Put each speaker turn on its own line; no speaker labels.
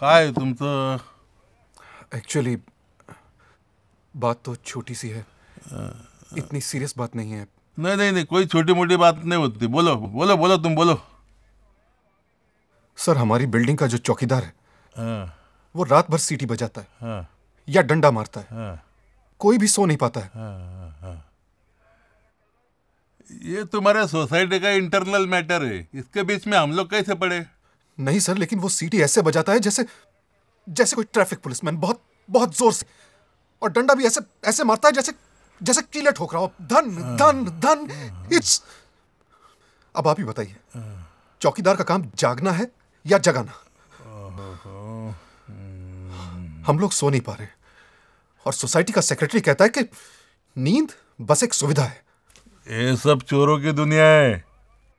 काय तुमचं एक्चुअली बात तो छोटी सी है इतनी सीरियस बात नहीं है नहीं नहीं नहीं कोई छोटी मोटी बात नहीं होती बोलो बोलो बोलो तुम बोलो सर हमारी बिल्डिंग का जो चौकीदार है आ, हाँ। वो रात भर सीटी बजाता है आ, हाँ। या डंडा मारता है आ, हाँ। कोई भी सो नहीं पाता है
आ, आ, ये तुम्हारे सोसाइटी का इंटरनल मैटर है इसके बीच
में हम लोग कैसे पड़े नहीं सर लेकिन वो सीटी ऐसे बजाता है जैसे जैसे कोई ट्रैफिक पुलिसमैन बहुत बहुत जोर से और डंडा भी ऐसे ऐसे मारता है जैसे जैसे कीले ठोक रहा हो धन धन धन इट्स अब आप ही बताइए चौकीदार का काम जागना है या जगाना हम लोग सो नहीं पा रहे और सोसाइटी का सेक्रेटरी कहता है कि नींद बस एक सुविधा है ये सब चोरों की दुनिया है